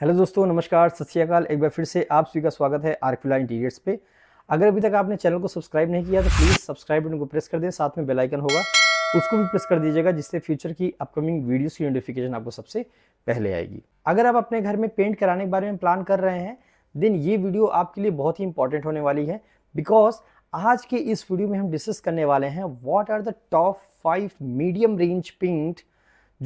hello दोस्तों नमस्कार सत श्रीकाल एक बार फिर से आप सभी का स्वागत है आरक्यूला इंटीरियर्स पे अगर अभी तक आपने चैनल को सब्सक्राइब नहीं किया तो प्लीज़ सब्सक्राइब बटन को प्रेस कर दें साथ में बेल आइकन होगा उसको भी प्रेस कर दीजिएगा जिससे फ्यूचर की अपकमिंग वीडियोस की नोटिफिकेशन आपको सबसे पहले आएगी अगर आप अपने घर में पेंट कराने के बारे में प्लान कर रहे हैं देन ये वीडियो आपके लिए बहुत ही इंपॉर्टेंट होने वाली है बिकॉज आज के इस वीडियो में हम डिस्कस करने वाले हैं what are the top five medium range paint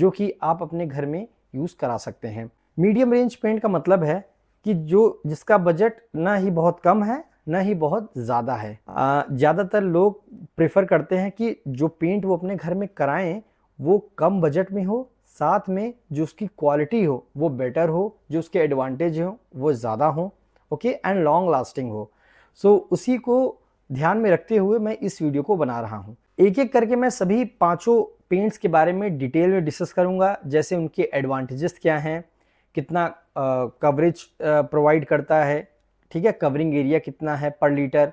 जो कि आप अपने घर में यूज़ करा सकते हैं मीडियम रेंज पेंट का मतलब है कि जो जिसका बजट ना ही बहुत कम है ना ही बहुत ज़्यादा है ज़्यादातर लोग प्रेफर करते हैं कि जो पेंट वो अपने घर में कराएं वो कम बजट में हो साथ में जो उसकी क्वालिटी हो वो बेटर हो जो उसके एडवांटेज हो वो ज़्यादा हो ओके एंड लॉन्ग लास्टिंग हो सो so, उसी को ध्यान में रखते हुए मैं इस वीडियो को बना रहा हूँ एक एक करके मैं सभी पाँचों पेंट्स के बारे में डिटेल में डिस्कस करूँगा जैसे उनके एडवांटेजेस क्या हैं कितना कवरेज प्रोवाइड करता है ठीक है कवरिंग एरिया कितना है पर लीटर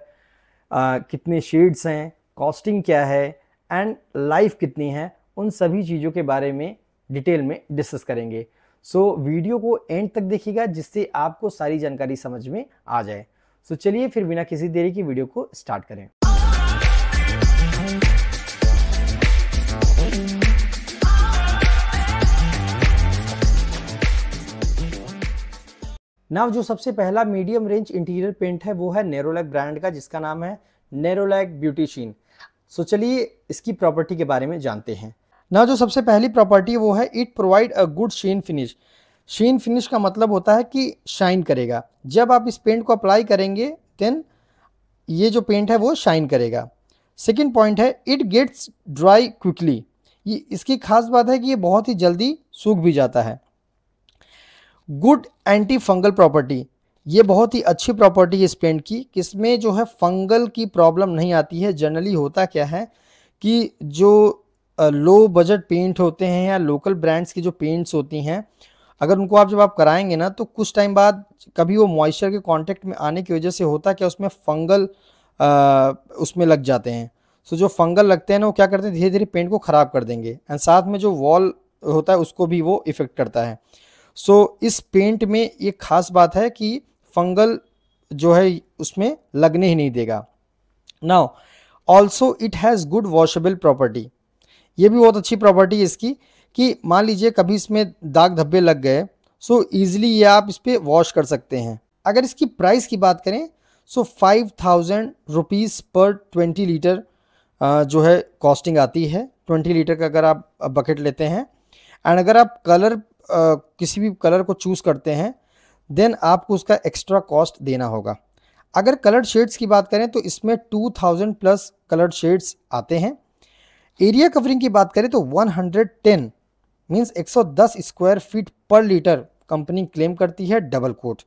कितने शेड्स हैं कॉस्टिंग क्या है एंड लाइफ कितनी है उन सभी चीज़ों के बारे में डिटेल में डिस्कस करेंगे सो so, वीडियो को एंड तक देखिएगा जिससे आपको सारी जानकारी समझ में आ जाए सो so, चलिए फिर बिना किसी देरी की वीडियो को स्टार्ट करें नाव जो सबसे पहला मीडियम रेंज इंटीरियर पेंट है वो है नेरोलैक ब्रांड का जिसका नाम है नेरोलैक शीन सो चलिए इसकी प्रॉपर्टी के बारे में जानते हैं नाव जो सबसे पहली प्रॉपर्टी वो है it provide a good sheen finish sheen finish का मतलब होता है कि शाइन करेगा जब आप इस पेंट को अप्लाई करेंगे देन ये जो पेंट है वो शाइन करेगा सेकेंड पॉइंट है इट गेट्स ड्राई क्विकली ये इसकी खास बात है कि ये बहुत ही जल्दी सूख भी जाता है गुड एंटी फंगल प्रॉपर्टी ये बहुत ही अच्छी प्रॉपर्टी है इस पेंट की किसमें जो है फंगल की प्रॉब्लम नहीं आती है जनरली होता क्या है कि जो लो बजट पेंट होते हैं या लोकल ब्रांड्स की जो पेंट्स होती हैं अगर उनको आप जब आप कराएंगे ना तो कुछ टाइम बाद कभी वो मॉइस्चर के कांटेक्ट में आने की वजह से होता क्या उसमें फंगल आ, उसमें लग जाते हैं सो जो फंगल लगते हैं ना वो क्या करते हैं धीरे धीरे पेंट को ख़राब कर देंगे एंड साथ में जो वॉल होता है उसको भी वो इफ़ेक्ट करता है सो so, इस पेंट में एक ख़ास बात है कि फंगल जो है उसमें लगने ही नहीं देगा now also it has good washable property ये भी बहुत अच्छी प्रॉपर्टी है इसकी कि मान लीजिए कभी इसमें दाग धब्बे लग गए सो ईज़िली ये आप इस पर वॉश कर सकते हैं अगर इसकी प्राइस की बात करें so five thousand rupees per twenty litre जो है कॉस्टिंग आती है ट्वेंटी लीटर का अगर आप बकेट लेते हैं एंड अगर आप कलर किसी भी कलर को चूज़ करते हैं देन आपको उसका एक्स्ट्रा कॉस्ट देना होगा अगर कलर्ड शेड्स की बात करें तो इसमें 2000 प्लस कलर्ड शेड्स आते हैं एरिया कवरिंग की बात करें तो 110 हंड्रेड मीन्स एक square feet per litre company claim करती है डबल कोट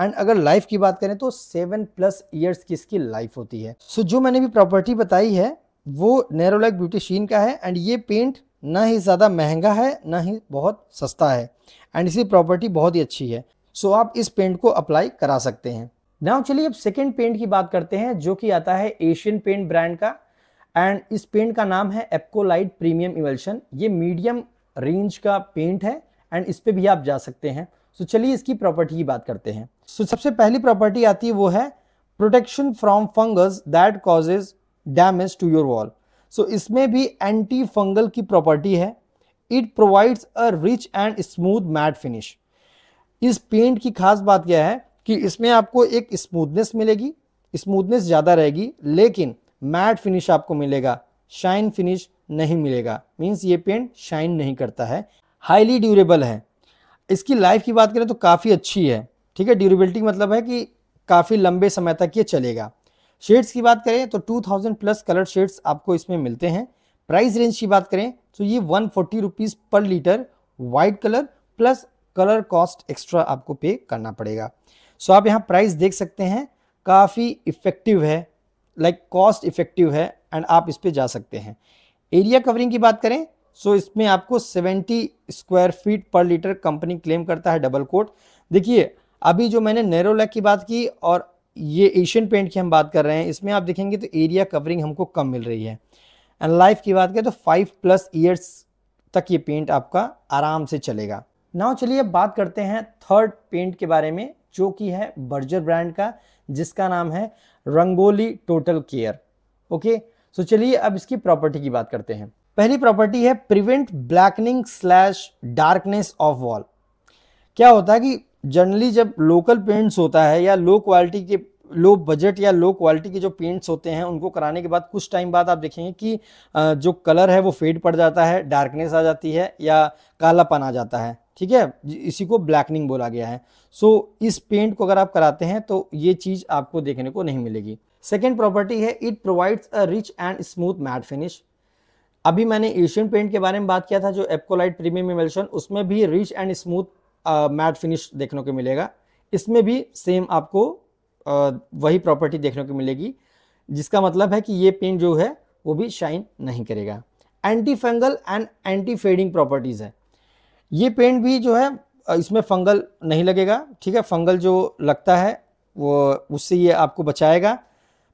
एंड अगर लाइफ की बात करें तो सेवन प्लस ईयर्स की इसकी लाइफ होती है सो so, जो मैंने भी प्रॉपर्टी बताई है वो नेरोलैक शीन का है एंड ये पेंट ना ही ज़्यादा महंगा है ना ही बहुत सस्ता है एंड इसकी प्रॉपर्टी बहुत ही अच्छी है सो आप इस पेंट को अप्लाई करा सकते हैं नाउ चलिए अब सेकेंड पेंट की बात करते हैं जो कि आता है एशियन पेंट ब्रांड का एंड इस पेंट का नाम है एप्कोलाइट प्रीमियम इवल्शन ये मीडियम रेंज का पेंट है एंड इस पर भी आप जा सकते हैं सो so, चलिए इसकी प्रॉपर्टी की बात करते हैं सो so, सबसे पहली प्रॉपर्टी आती है वो है protection from fungus that causes damage to your wall so so, इसमें भी एंटी फंगल की प्रॉपर्टी है it provides a rich and smooth matt finish इस पेंट की खास बात क्या है कि इसमें आपको एक स्मूथनेस मिलेगी स्मूथनेस ज़्यादा रहेगी लेकिन मैट फिनिश आपको मिलेगा शाइन फिनिश नहीं मिलेगा मीन्स ये पेंट शाइन नहीं करता है हाईली ड्यूरेबल है इसकी लाइफ की बात करें तो काफ़ी अच्छी है ठीक है ड्यूरेबिलिटी मतलब है कि काफ़ी लंबे समय तक ये चलेगा शेड्स की बात करें तो 2000 प्लस कलर शेड्स आपको इसमें मिलते हैं प्राइस रेंज की बात करें तो ये one forty per litre white colour plus colour cost extra आपको पे करना पड़ेगा सो आप यहाँ प्राइस देख सकते हैं काफ़ी इफ़ेक्टिव है लाइक कॉस्ट इफ़ेक्टिव है एंड आप इस पर जा सकते हैं एरिया कवरिंग की बात करें सो तो so इसमें आपको 70 square feet per litre company claim करता है डबल कोट देखिए अभी जो मैंने नैरो की बात की और ये एशियन पेंट की हम बात कर रहे हैं इसमें आप देखेंगे तो एरिया कवरिंग हमको कम मिल रही है एंड लाइफ की बात करें तो फाइव प्लस ईयर्स तक ये पेंट आपका आराम से चलेगा नाउ चलिए अब बात करते हैं थर्ड पेंट के बारे में जो कि है बर्जर ब्रांड का जिसका नाम है Rangoli total care okay so चलिए अब इसकी प्रॉपर्टी की बात करते हैं पहली प्रॉपर्टी है prevent blackening slash darkness of wall क्या होता है कि जनरली जब लोकल पेंट्स होता है या लो क्वालिटी के लो बजट या लो क्वालिटी के जो पेंट्स होते हैं उनको कराने के बाद कुछ टाइम बाद आप देखेंगे कि जो कलर है वो फेड पड़ जाता है डार्कनेस आ जाती है या कालापन आ जाता है ठीक है इसी को ब्लैकनिंग बोला गया है सो so, इस पेंट को अगर आप कराते हैं तो ये चीज़ आपको देखने को नहीं मिलेगी सेकेंड प्रॉपर्टी है it provides a rich and smooth matt finish अभी मैंने एशियन पेंट के बारे में बात किया था जो एप्कोलाइट प्रीमियम इमेल्शन उसमें भी rich and smooth matt finish देखने को मिलेगा इसमें भी सेम आपको आ, वही प्रॉपर्टी देखने को मिलेगी जिसका मतलब है कि ये पेंट जो है वो भी शाइन नहीं करेगा anti fungal and anti fading properties है ये पेंट भी जो है इसमें फंगल नहीं लगेगा ठीक है फंगल जो लगता है वो उससे ये आपको बचाएगा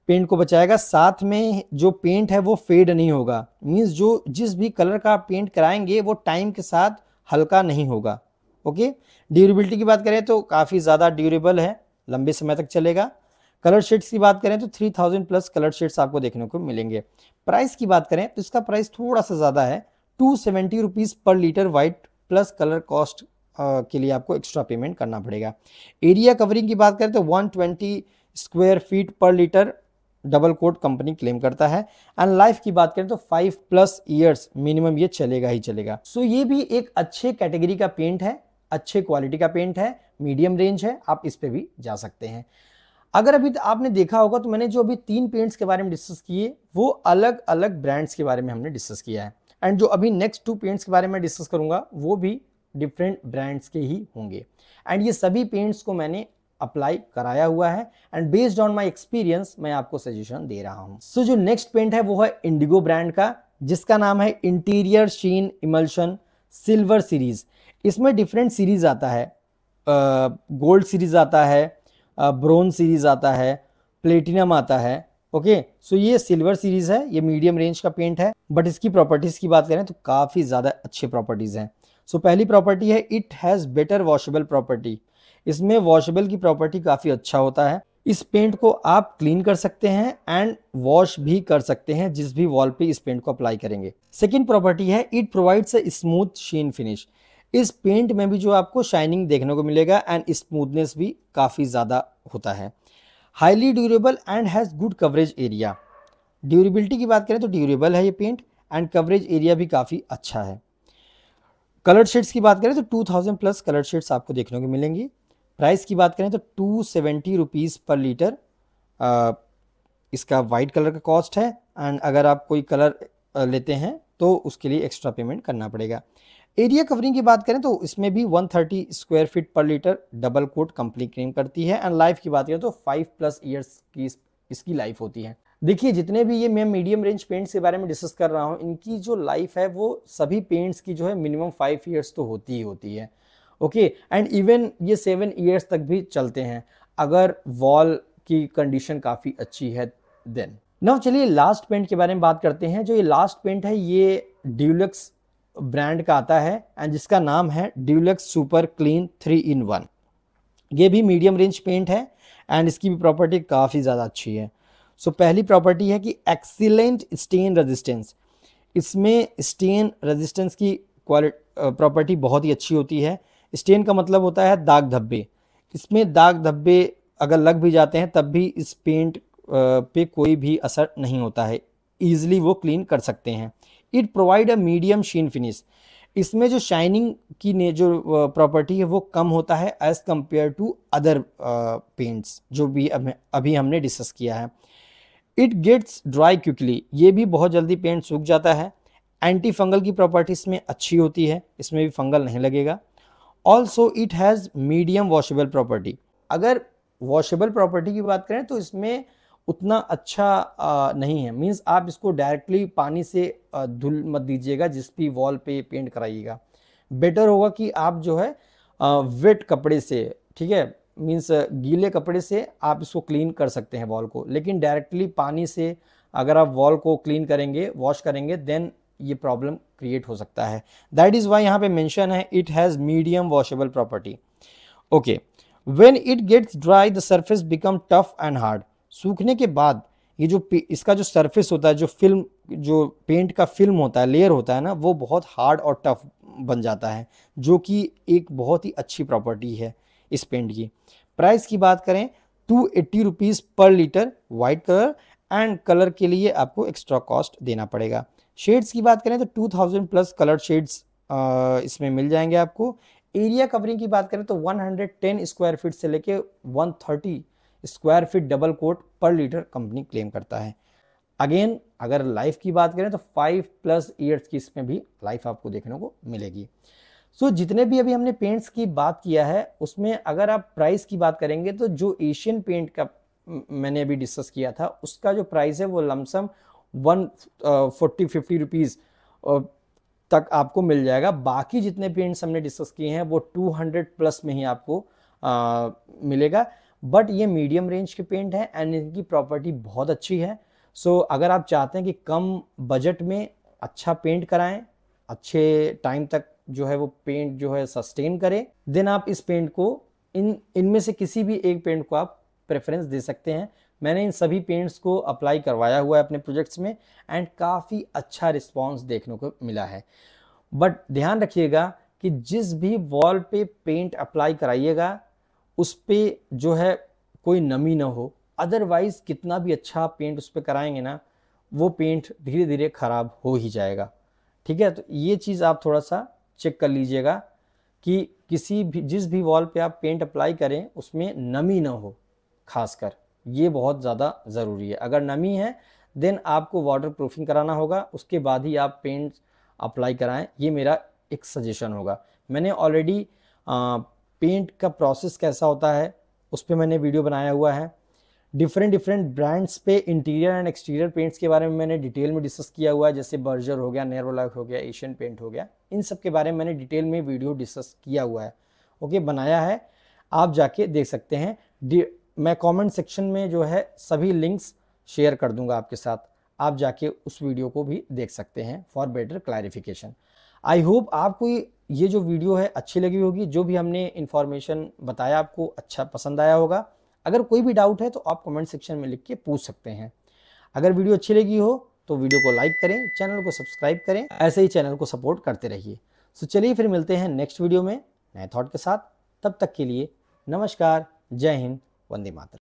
पेंट को बचाएगा साथ में जो पेंट है वो फेड नहीं होगा मींस जो जिस भी कलर का पेंट कराएंगे वो टाइम के साथ हल्का नहीं होगा ओके ड्यूरेबिलिटी की बात करें तो काफ़ी ज़्यादा ड्यूरेबल है लंबे समय तक चलेगा कलर शेड्स की बात करें तो 3000 प्लस कलर शेड्स आपको देखने को मिलेंगे प्राइस की बात करें तो इसका प्राइस थोड़ा सा ज़्यादा है two seventy rupees per litre white plus colour cost के लिए आपको एक्स्ट्रा पेमेंट करना पड़ेगा एरिया कवरिंग की बात करें तो twenty square feet per litre double coat company claim करता है एंड लाइफ की बात करें तो फाइव प्लस ईयर्स मिनिमम ये चलेगा ही चलेगा सो so, ये भी एक अच्छे कैटेगरी का पेंट है अच्छे क्वालिटी का पेंट है मीडियम रेंज है आप इस पर भी जा सकते हैं अगर अभी आपने देखा होगा तो मैंने जो अभी तीन पेंट्स के बारे में डिस्कस किए वो अलग अलग ब्रांड्स के बारे में हमने डिस्कस किया है एंड जो अभी नेक्स्ट टू पेंट्स के बारे में डिस्कस करूंगा वो भी डिफरेंट ब्रांड्स के ही होंगे एंड ये सभी पेंट्स को मैंने अप्लाई कराया हुआ है and based on my experience मैं आपको सजेशन दे रहा हूँ सो so, जो नेक्स्ट पेंट है वो है इंडिगो ब्रांड का जिसका नाम है interior sheen emulsion silver series इसमें डिफरेंट सीरीज़ आता है गोल्ड सीरीज़ आता है ब्रोन सीरीज़ आता है प्लेटिनम आता है ओके सो ये सिल्वर सीरीज है ये मीडियम रेंज का पेंट है बट इसकी प्रॉपर्टीज़ की बात करें तो काफ़ी ज़्यादा अच्छे प्रॉपर्टीज़ हैं सो so, पहली प्रॉपर्टी है it has better washable property इसमें वॉशेबल की प्रॉपर्टी काफ़ी अच्छा होता है इस पेंट को आप क्लीन कर सकते हैं एंड वॉश भी कर सकते हैं जिस भी वॉल पे इस पेंट को अप्लाई करेंगे सेकेंड प्रॉपर्टी है it provides a smooth sheen finish इस पेंट में भी जो आपको शाइनिंग देखने को मिलेगा एंड स्मूथनेस भी काफ़ी ज़्यादा होता है highly durable and has good coverage area durability की बात करें तो ड्यूरेबल है ये पेंट एंड कवरेज एरिया भी काफ़ी अच्छा है कलर शेड्स की बात करें तो 2000 प्लस कलर शेड्स आपको देखने को मिलेंगी प्राइस की बात करें तो two seventy rupees per litre इसका वाइट कलर का कॉस्ट है एंड अगर आप कोई कलर लेते हैं तो उसके लिए एक्स्ट्रा पेमेंट करना पड़ेगा एरिया कवरिंग की बात करें तो इसमें भी 130 square feet per litre double coat company claim करती है एंड लाइफ की बात करें तो 5 प्लस ईयर्स की इसकी लाइफ होती है देखिए जितने भी ये मैं मीडियम रेंज पेंट्स के बारे में डिस्कस कर रहा हूँ इनकी जो लाइफ है वो सभी पेंट्स की जो है मिनिमम फाइव ईयर्स तो होती ही होती है ओके एंड इवन ये सेवन ईयर्स तक भी चलते हैं अगर वॉल की कंडीशन काफ़ी अच्छी है देन नव चलिए लास्ट पेंट के बारे में बात करते हैं जो ये लास्ट पेंट है ये ड्यूलक्स ब्रांड का आता है एंड जिसका नाम है Dulux super clean three in one ये भी मीडियम रेंज पेंट है एंड इसकी भी प्रॉपर्टी काफ़ी ज़्यादा अच्छी है सो so, पहली प्रॉपर्टी है कि एक्सीलेंट स्टेन रेजिस्टेंस इसमें स्टेन रेजिस्टेंस की क्वालिटी प्रॉपर्टी बहुत ही अच्छी होती है स्टेन का मतलब होता है दाग धब्बे इसमें दाग धब्बे अगर लग भी जाते हैं तब भी इस पेंट पे कोई भी असर नहीं होता है ईज़िली वो क्लीन कर सकते हैं it provide a medium sheen finish इसमें जो शाइनिंग की ने जो प्रॉपर्टी है वो कम होता है as compare to other paints जो भी अभी हमने डिस्कस किया है इट गेट्स ड्राई क्विकली ये भी बहुत जल्दी पेंट सूख जाता है एंटी फंगल की प्रॉपर्टी इसमें अच्छी होती है इसमें भी फंगल नहीं लगेगा also it has medium washable property अगर वॉशेबल प्रॉपर्टी की बात करें तो इसमें उतना अच्छा नहीं है मीन्स आप इसको डायरेक्टली पानी से धुल मत दीजिएगा जिस भी वॉल पे पेंट कराइएगा बेटर होगा कि आप जो है वेट कपड़े से ठीक है मीन्स गीले कपड़े से आप इसको क्लीन कर सकते हैं वॉल को लेकिन डायरेक्टली पानी से अगर आप वॉल को क्लीन करेंगे वॉश करेंगे देन ये प्रॉब्लम क्रिएट हो सकता है दैट इज़ वाई यहाँ पे मेंशन है it has medium washable property okay when it gets dry the surface become tough and hard सूखने के बाद ये जो इसका जो सरफेस होता है जो फिल्म जो पेंट का फिल्म होता है लेयर होता है ना वो बहुत हार्ड और टफ बन जाता है जो कि एक बहुत ही अच्छी प्रॉपर्टी है इस पेंट की प्राइस की बात करें two eighty rupees per litre white colour and colour के लिए आपको एक्स्ट्रा कॉस्ट देना पड़ेगा शेड्स की बात करें तो two thousand plus colour shades इसमें मिल जाएंगे आपको एरिया कवरिंग की बात करें तो 110 स्क्वायर फीट से लेके thirty square feet double coat per litre company claim करता है अगेन अगर लाइफ की बात करें तो फाइव प्लस ईयर्स की इसमें भी लाइफ आपको देखने को मिलेगी सो so, जितने भी अभी हमने पेंट्स की बात किया है उसमें अगर आप प्राइस की बात करेंगे तो जो एशियन पेंट का मैंने अभी डिस्कस किया था उसका जो प्राइस है वो lump sum one forty fifty rupees तक आपको मिल जाएगा बाकी जितने पेंट्स हमने डिस्कस किए हैं वो टू हंड्रेड प्लस में ही आपको आ, मिलेगा बट ये मीडियम रेंज के पेंट हैं एंड इनकी प्रॉपर्टी बहुत अच्छी है सो so, अगर आप चाहते हैं कि कम बजट में अच्छा पेंट कराएं अच्छे टाइम तक जो है वो पेंट जो है सस्टेन करें देन आप इस पेंट को इन इनमें से किसी भी एक पेंट को आप प्रेफरेंस दे सकते हैं मैंने इन सभी पेंट्स को अप्लाई करवाया हुआ है अपने प्रोजेक्ट्स में एंड काफ़ी अच्छा रिस्पॉन्स देखने को मिला है बट ध्यान रखिएगा कि जिस भी वॉल पे पेंट अप्लाई कराइएगा उस पर जो है कोई नमी ना हो अदरवाइज़ कितना भी अच्छा पेंट उस पर कराएंगे ना वो पेंट धीरे धीरे ख़राब हो ही जाएगा ठीक है तो ये चीज़ आप थोड़ा सा चेक कर लीजिएगा कि किसी भी जिस भी वॉल पे आप पेंट अप्लाई करें उसमें नमी ना हो खासकर ये बहुत ज़्यादा ज़रूरी है अगर नमी है देन आपको वाटर प्रूफिंग कराना होगा उसके बाद ही आप पेंट अप्लाई कराएं ये मेरा एक सजेशन होगा मैंने ऑलरेडी पेंट का प्रोसेस कैसा होता है उस पर मैंने वीडियो बनाया हुआ है डिफरेंट डिफरेंट ब्रांड्स पे इंटीरियर एंड एक्सटीरियर पेंट्स के बारे में मैंने डिटेल में डिस्कस किया हुआ है जैसे बर्जर हो गया नेरोलॉक हो गया एशियन पेंट हो गया इन सब के बारे में मैंने डिटेल में वीडियो डिस्कस किया हुआ है ओके okay, बनाया है आप जाके देख सकते हैं मैं कमेंट सेक्शन में जो है सभी लिंक्स शेयर कर दूंगा आपके साथ आप जाके उस वीडियो को भी देख सकते हैं for better clarification I hope आपको ये जो वीडियो है अच्छी लगी होगी जो भी हमने इन्फॉर्मेशन बताया आपको अच्छा पसंद आया होगा अगर कोई भी डाउट है तो आप कमेंट सेक्शन में लिख के पूछ सकते हैं अगर वीडियो अच्छी लगी हो तो वीडियो को लाइक करें चैनल को सब्सक्राइब करें ऐसे ही चैनल को सपोर्ट करते रहिए सो चलिए फिर मिलते हैं नेक्स्ट वीडियो में नए थॉट के साथ तब तक के लिए नमस्कार जय हिंद वंदे मातृ